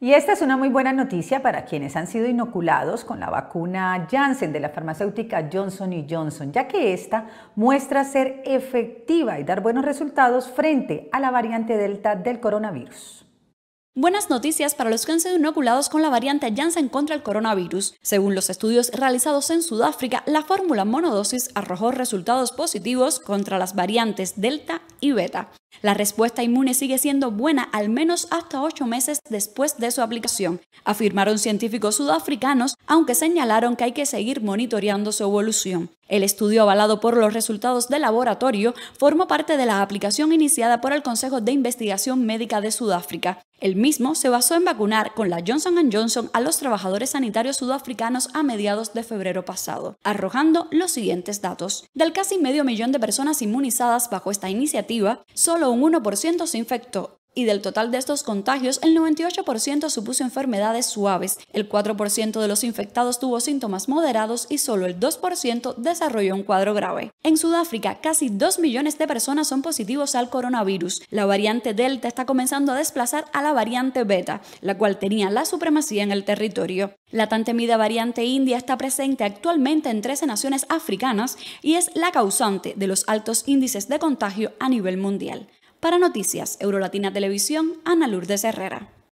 Y esta es una muy buena noticia para quienes han sido inoculados con la vacuna Janssen de la farmacéutica Johnson Johnson, ya que esta muestra ser efectiva y dar buenos resultados frente a la variante Delta del coronavirus. Buenas noticias para los que han sido inoculados con la variante Janssen contra el coronavirus. Según los estudios realizados en Sudáfrica, la fórmula monodosis arrojó resultados positivos contra las variantes Delta y Beta. La respuesta inmune sigue siendo buena al menos hasta ocho meses después de su aplicación, afirmaron científicos sudafricanos, aunque señalaron que hay que seguir monitoreando su evolución. El estudio avalado por los resultados de laboratorio formó parte de la aplicación iniciada por el Consejo de Investigación Médica de Sudáfrica. El mismo se basó en vacunar con la Johnson Johnson a los trabajadores sanitarios sudafricanos a mediados de febrero pasado, arrojando los siguientes datos. Del casi medio millón de personas inmunizadas bajo esta iniciativa, solo un 1% se infectó y del total de estos contagios, el 98% supuso enfermedades suaves, el 4% de los infectados tuvo síntomas moderados y solo el 2% desarrolló un cuadro grave. En Sudáfrica, casi 2 millones de personas son positivos al coronavirus. La variante Delta está comenzando a desplazar a la variante Beta, la cual tenía la supremacía en el territorio. La tan temida variante india está presente actualmente en 13 naciones africanas y es la causante de los altos índices de contagio a nivel mundial. Para Noticias Eurolatina Televisión, Ana Lourdes Herrera.